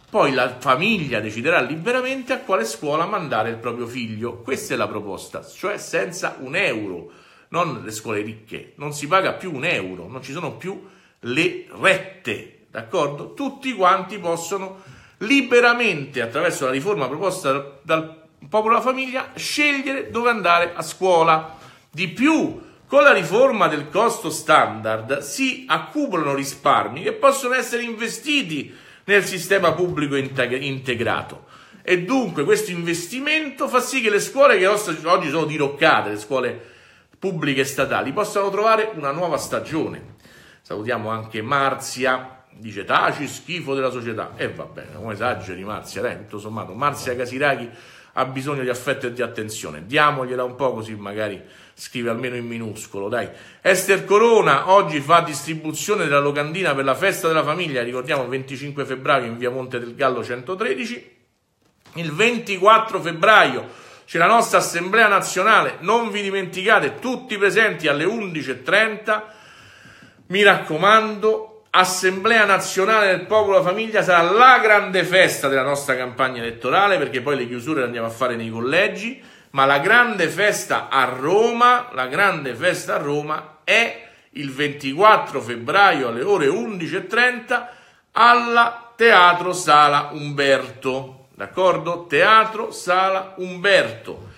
Poi la famiglia deciderà liberamente a quale scuola mandare il proprio figlio. Questa è la proposta, cioè senza un euro, non le scuole ricche. Non si paga più un euro, non ci sono più le rette, d'accordo? Tutti quanti possono liberamente, attraverso la riforma proposta dal popolo della famiglia, scegliere dove andare a scuola. Di più, con la riforma del costo standard si accumulano risparmi che possono essere investiti nel sistema pubblico integrato. E dunque questo investimento fa sì che le scuole che oggi sono diroccate, le scuole pubbliche e statali, possano trovare una nuova stagione. Salutiamo anche Marzia, dice taci, schifo della società. E eh, va bene, non esageri Marzia, dai, tutto sommato. Marzia Casiraghi ha bisogno di affetto e di attenzione. Diamogliela un po' così magari scrive almeno in minuscolo, dai. Esther Corona oggi fa distribuzione della locandina per la festa della famiglia, ricordiamo 25 febbraio in via Monte del Gallo 113. Il 24 febbraio c'è la nostra assemblea nazionale, non vi dimenticate, tutti presenti alle 11.30 mi raccomando, Assemblea Nazionale del Popolo e Famiglia sarà la grande festa della nostra campagna elettorale, perché poi le chiusure le andiamo a fare nei collegi, ma la grande festa a Roma, la grande festa a Roma è il 24 febbraio alle ore 11.30 alla Teatro Sala Umberto, d'accordo? Teatro Sala Umberto,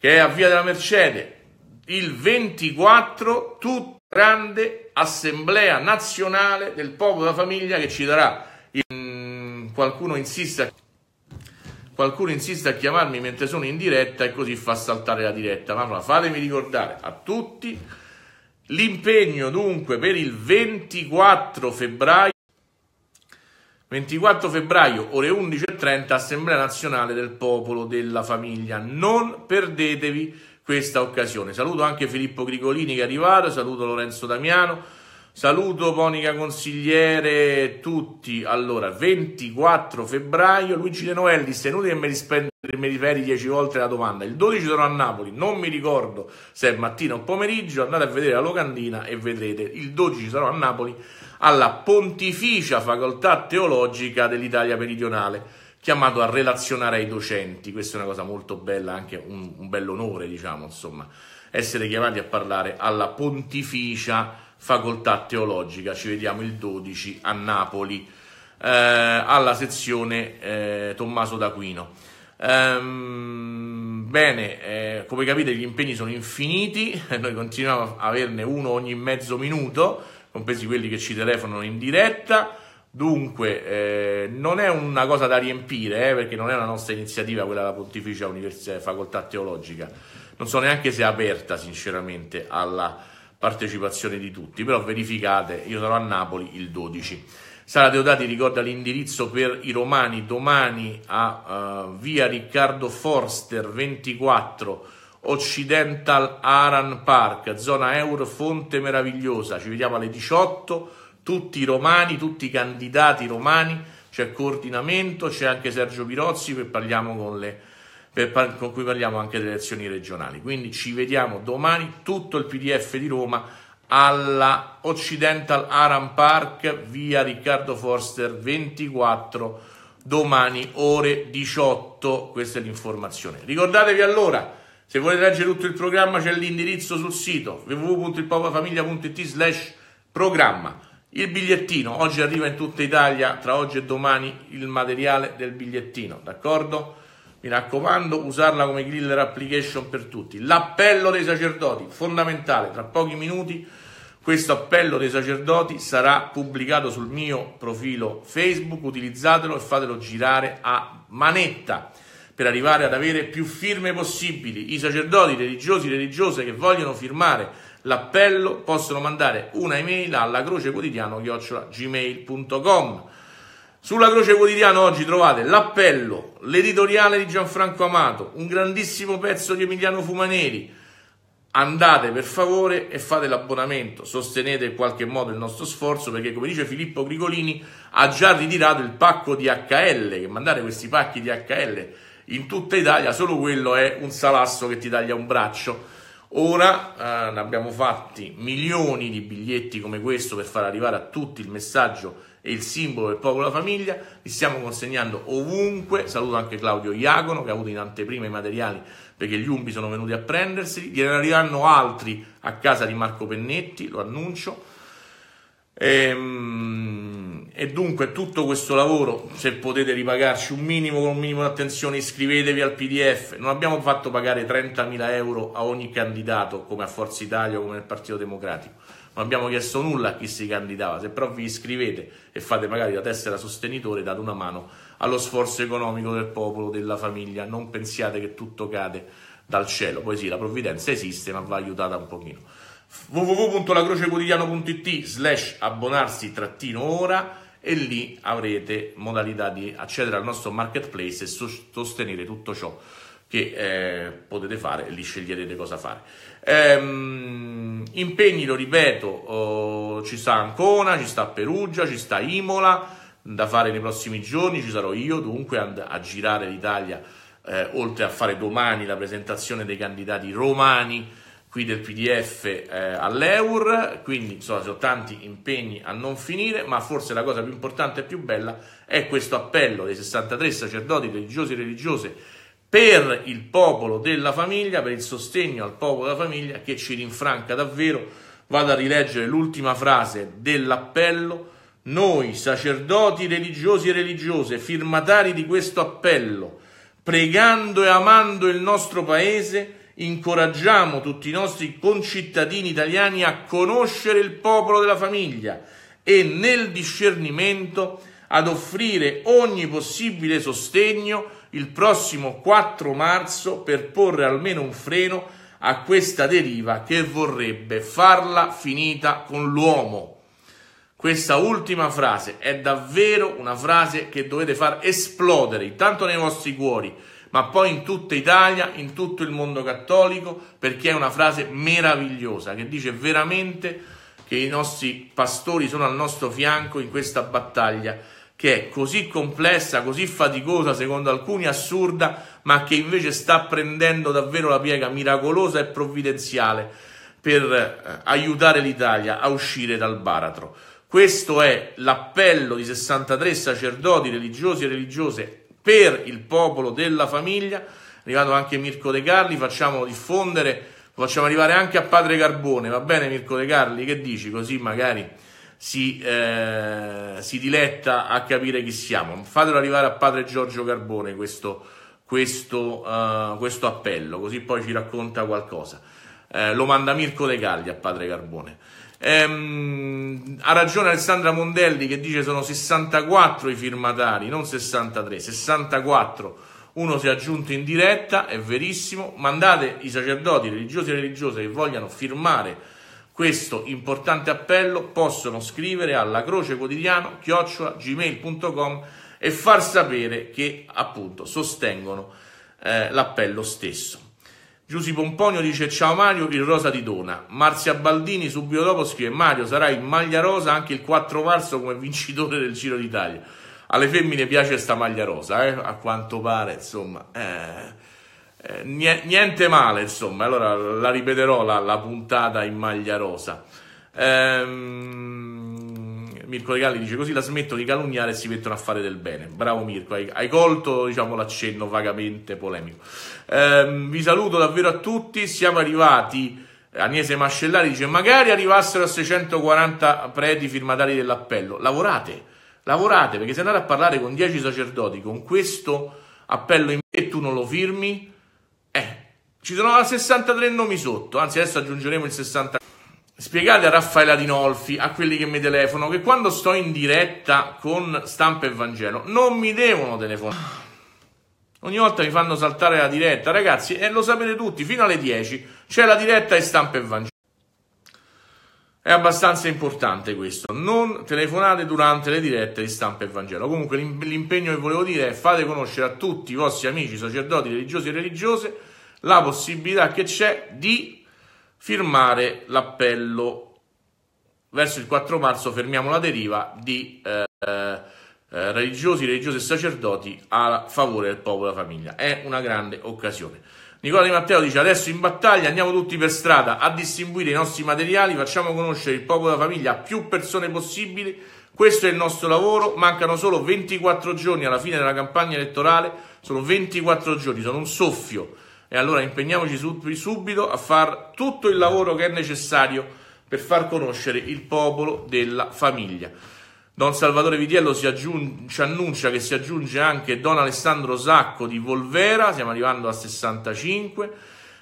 che è a Via della Mercede, il 24 tutta grande assemblea nazionale del popolo della famiglia che ci darà, il... qualcuno insiste a qualcuno insiste a chiamarmi mentre sono in diretta e così fa saltare la diretta. Mamma, fatemi ricordare a tutti l'impegno dunque per il 24 febbraio 24 febbraio ore 11.30 Assemblea Nazionale del Popolo della Famiglia. Non perdetevi questa occasione. Saluto anche Filippo Grigolini che è arrivato, saluto Lorenzo Damiano, saluto Monica Consigliere, tutti. Allora, 24 febbraio, Luigi De Noelli, se inutile mi ripeti 10 volte la domanda. Il 12 sarò a Napoli, non mi ricordo se è mattina o pomeriggio, andate a vedere la locandina e vedrete. Il 12 sarò a Napoli alla Pontificia Facoltà Teologica dell'Italia Meridionale chiamato a relazionare ai docenti. Questa è una cosa molto bella, anche un, un bell'onore, diciamo, insomma, essere chiamati a parlare alla Pontificia Facoltà Teologica. Ci vediamo il 12 a Napoli, eh, alla sezione eh, Tommaso d'Aquino. Ehm, bene, eh, come capite gli impegni sono infiniti, noi continuiamo a averne uno ogni mezzo minuto, compresi quelli che ci telefonano in diretta. Dunque, eh, non è una cosa da riempire, eh, perché non è una nostra iniziativa quella della Pontificia Università, eh, Facoltà Teologica. Non so neanche se è aperta, sinceramente, alla partecipazione di tutti, però verificate, io sarò a Napoli il 12. Sara Deodati ricorda l'indirizzo per i romani domani a uh, via Riccardo Forster 24 Occidental Aran Park, zona Euro Fonte Meravigliosa. Ci vediamo alle 18 tutti i romani, tutti i candidati romani, c'è coordinamento, c'è anche Sergio Pirozzi per, le, per con cui parliamo anche delle elezioni regionali. Quindi ci vediamo domani tutto il PDF di Roma alla Occidental Aram Park via Riccardo Forster 24 domani ore 18 questa è l'informazione ricordatevi allora se volete leggere tutto il programma c'è l'indirizzo sul sito www.ilpapafamiglia.it slash programma il bigliettino, oggi arriva in tutta Italia, tra oggi e domani, il materiale del bigliettino, d'accordo? Mi raccomando, usarla come griller application per tutti. L'appello dei sacerdoti, fondamentale, tra pochi minuti questo appello dei sacerdoti sarà pubblicato sul mio profilo Facebook, utilizzatelo e fatelo girare a manetta per arrivare ad avere più firme possibili. I sacerdoti religiosi e religiose che vogliono firmare l'appello, possono mandare una email alla crocequotidiano-gmail.com. Sulla Croce Quotidiano oggi trovate l'appello, l'editoriale di Gianfranco Amato, un grandissimo pezzo di Emiliano Fumaneri. Andate per favore e fate l'abbonamento, sostenete in qualche modo il nostro sforzo perché come dice Filippo Grigolini ha già ritirato il pacco di HL, che mandare questi pacchi di HL in tutta Italia, solo quello è un salasso che ti taglia un braccio. Ora eh, ne abbiamo fatti milioni di biglietti come questo per far arrivare a tutti il messaggio e il simbolo del popolo della famiglia. Li stiamo consegnando ovunque. Saluto anche Claudio Iacono che ha avuto in anteprima i materiali perché gli umbi sono venuti a prenderseli. gli arriveranno altri a casa di Marco Pennetti, lo annuncio. Ehm, e dunque tutto questo lavoro, se potete ripagarci un minimo con un minimo di attenzione, iscrivetevi al PDF. Non abbiamo fatto pagare 30.000 euro a ogni candidato, come a Forza Italia o come nel Partito Democratico. Non abbiamo chiesto nulla a chi si candidava. Se però vi iscrivete e fate magari la tessera sostenitore, date una mano allo sforzo economico del popolo, della famiglia. Non pensiate che tutto cade dal cielo. Poi sì, la provvidenza esiste, ma va aiutata un pochino www.lacrocequotidiano.it slash abbonarsi trattino ora e lì avrete modalità di accedere al nostro marketplace e sostenere tutto ciò che eh, potete fare e lì sceglierete cosa fare. Ehm, impegni, lo ripeto, oh, ci sta Ancona, ci sta Perugia, ci sta Imola da fare nei prossimi giorni, ci sarò io dunque a, a girare l'Italia, eh, oltre a fare domani la presentazione dei candidati romani qui del PDF eh, all'Eur, quindi insomma sono tanti impegni a non finire, ma forse la cosa più importante e più bella è questo appello dei 63 sacerdoti religiosi e religiose per il popolo della famiglia, per il sostegno al popolo della famiglia che ci rinfranca davvero. Vado a rileggere l'ultima frase dell'appello. Noi, sacerdoti religiosi e religiose, firmatari di questo appello, pregando e amando il nostro paese, incoraggiamo tutti i nostri concittadini italiani a conoscere il popolo della famiglia e nel discernimento ad offrire ogni possibile sostegno il prossimo 4 marzo per porre almeno un freno a questa deriva che vorrebbe farla finita con l'uomo. Questa ultima frase è davvero una frase che dovete far esplodere intanto nei vostri cuori, ma poi in tutta Italia, in tutto il mondo cattolico, perché è una frase meravigliosa che dice veramente che i nostri pastori sono al nostro fianco in questa battaglia che è così complessa, così faticosa, secondo alcuni assurda, ma che invece sta prendendo davvero la piega miracolosa e provvidenziale per eh, aiutare l'Italia a uscire dal baratro. Questo è l'appello di 63 sacerdoti religiosi e religiose per il popolo della famiglia. È arrivato anche Mirko De Carli, facciamolo diffondere, lo facciamo arrivare anche a Padre Carbone, va bene Mirko De Carli, che dici? Così magari si, eh, si diletta a capire chi siamo. Fatelo arrivare a Padre Giorgio Carbone questo, questo, uh, questo appello, così poi ci racconta qualcosa eh, lo manda Mirko De Galli a Padre Carbone. Ehm, ha ragione Alessandra Mondelli che dice sono 64 i firmatari, non 63, 64 uno si è aggiunto in diretta, è verissimo, mandate i sacerdoti religiosi e religiose che vogliano firmare questo importante appello, possono scrivere alla croce quotidiano chiocciola gmail.com e far sapere che appunto sostengono eh, l'appello stesso. Giussi Pomponio dice ciao Mario, il rosa di dona. Marzia Baldini subito dopo scrive Mario sarà in maglia rosa anche il 4 marzo come vincitore del Giro d'Italia. Alle femmine piace sta maglia rosa, eh? a quanto pare, insomma. Eh, eh, niente male, insomma. Allora la ripeterò la, la puntata in maglia rosa. Ehm... Mirko Regali dice così la smettono di calunniare e si mettono a fare del bene. Bravo Mirko, hai, hai colto diciamo, l'accenno vagamente polemico. Ehm, vi saluto davvero a tutti, siamo arrivati... Agnese Mascellari dice magari arrivassero a 640 preti firmatari dell'appello. Lavorate, lavorate, perché se andate a parlare con 10 sacerdoti con questo appello in me e tu non lo firmi, eh, ci sono 63 nomi sotto, anzi adesso aggiungeremo il 64 spiegate a Raffaella Adinolfi, a quelli che mi telefonano, che quando sto in diretta con Stampa e Vangelo non mi devono telefonare. Ogni volta mi fanno saltare la diretta, ragazzi, e lo sapete tutti, fino alle 10 c'è la diretta e Stampa e Vangelo. È abbastanza importante questo. Non telefonate durante le dirette di stampa e Vangelo. Comunque l'impegno che volevo dire è fate conoscere a tutti i vostri amici, sacerdoti, religiosi e religiose, la possibilità che c'è di firmare l'appello verso il 4 marzo fermiamo la deriva di eh, eh, religiosi, religiosi e sacerdoti a favore del popolo e della famiglia. È una grande occasione. Nicola Di Matteo dice adesso in battaglia andiamo tutti per strada a distribuire i nostri materiali, facciamo conoscere il popolo e la famiglia a più persone possibili. Questo è il nostro lavoro, mancano solo 24 giorni alla fine della campagna elettorale, sono 24 giorni, sono un soffio e allora impegniamoci subito a fare tutto il lavoro che è necessario per far conoscere il popolo della famiglia. Don Salvatore Vitiello aggiunge, ci annuncia che si aggiunge anche Don Alessandro Sacco di Volvera, stiamo arrivando a 65.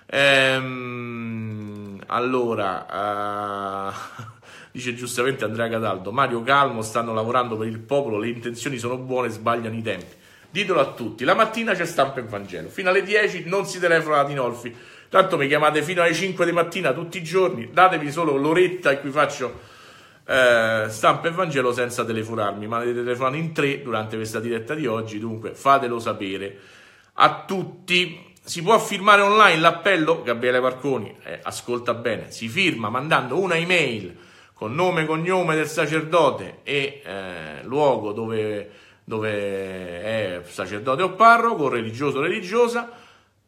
Ehm, allora, eh, dice giustamente Andrea Cataldo, Mario Calmo stanno lavorando per il popolo, le intenzioni sono buone, sbagliano i tempi. Ditelo a tutti. La mattina c'è stampa e Vangelo. Fino alle 10 non si telefona ad Inolfi. Tanto mi chiamate fino alle 5 di mattina tutti i giorni. Datemi solo l'oretta in cui faccio eh, stampa e Vangelo senza telefonarmi. Ma ne telefonano in tre durante questa diretta di oggi. Dunque fatelo sapere a tutti. Si può firmare online l'appello? Gabriele Parconi, eh, ascolta bene, si firma mandando una email con nome e cognome del sacerdote e eh, luogo dove dove è sacerdote o parroco, religioso o religiosa,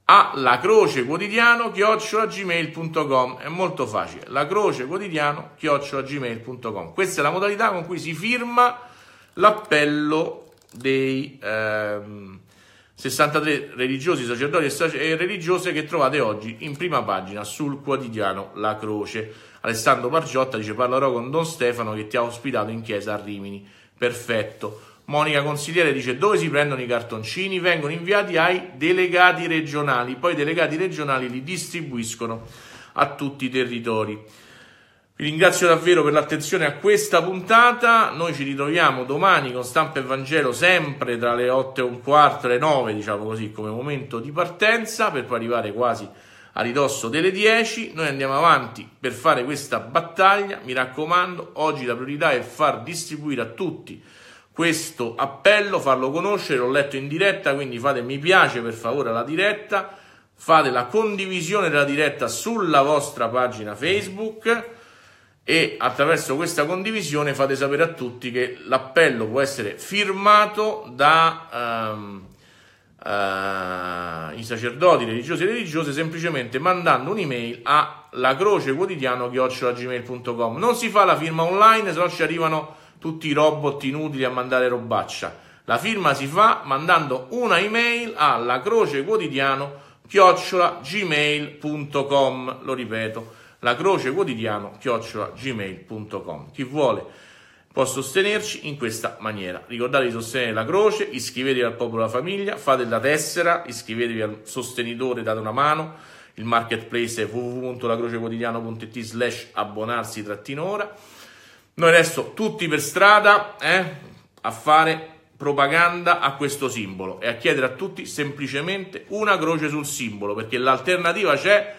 a la croce quotidiano chiocciolagmail.com è molto facile la croce quotidiano chiocciolagmail.com questa è la modalità con cui si firma l'appello dei ehm, 63 religiosi sacerdoti e, sac- e religiose che trovate oggi in prima pagina sul quotidiano la croce Alessandro Margiotta dice parlerò con Don Stefano che ti ha ospitato in chiesa a Rimini perfetto Monica Consigliere dice dove si prendono i cartoncini? Vengono inviati ai delegati regionali, poi i delegati regionali li distribuiscono a tutti i territori. Vi ringrazio davvero per l'attenzione a questa puntata, noi ci ritroviamo domani con Stampa e Vangelo sempre tra le 8 e un quarto le 9, diciamo così, come momento di partenza, per poi arrivare quasi a ridosso delle 10. Noi andiamo avanti per fare questa battaglia, mi raccomando, oggi la priorità è far distribuire a tutti questo appello, farlo conoscere, l'ho letto in diretta, quindi fate mi piace per favore alla diretta, fate la condivisione della diretta sulla vostra pagina Facebook e attraverso questa condivisione fate sapere a tutti che l'appello può essere firmato da um, uh, i sacerdoti religiosi e religiose semplicemente mandando un'email a lacrocequotidiano.gmail.com Non si fa la firma online, se no ci arrivano tutti i robot inutili a mandare robaccia. La firma si fa mandando una email alla croce quotidiano chiocciola gmail.com. Lo ripeto, la croce quotidiano chiocciola gmail.com. Chi vuole può sostenerci in questa maniera. Ricordate di sostenere la croce, iscrivetevi al popolo della famiglia, fate la tessera, iscrivetevi al sostenitore, date una mano. Il marketplace è www.lacrocequotidiano.it slash abbonarsi trattino ora noi adesso tutti per strada eh, a fare propaganda a questo simbolo e a chiedere a tutti semplicemente una croce sul simbolo perché l'alternativa c'è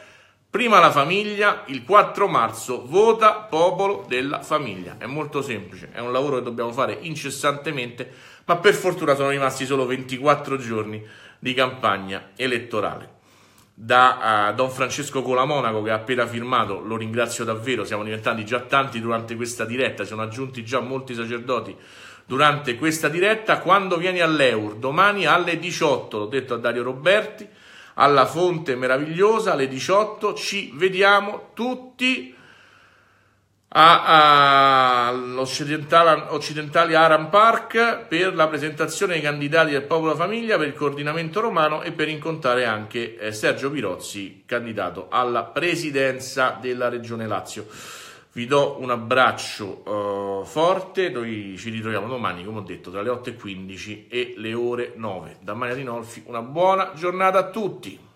prima la famiglia il 4 marzo vota popolo della famiglia è molto semplice è un lavoro che dobbiamo fare incessantemente ma per fortuna sono rimasti solo 24 giorni di campagna elettorale da uh, Don Francesco Colamonaco che ha appena firmato, lo ringrazio davvero, siamo diventati già tanti durante questa diretta, sono aggiunti già molti sacerdoti durante questa diretta, quando vieni all'Eur, domani alle 18, l'ho detto a Dario Roberti, alla Fonte Meravigliosa alle 18, ci vediamo tutti all'occidentale Aram Park per la presentazione dei candidati del Popolo Famiglia per il coordinamento romano e per incontrare anche eh, Sergio Pirozzi, candidato alla presidenza della Regione Lazio. Vi do un abbraccio eh, forte, noi ci ritroviamo domani, come ho detto, tra le 8.15 e le ore 9. Da Maria Rinolfi una buona giornata a tutti!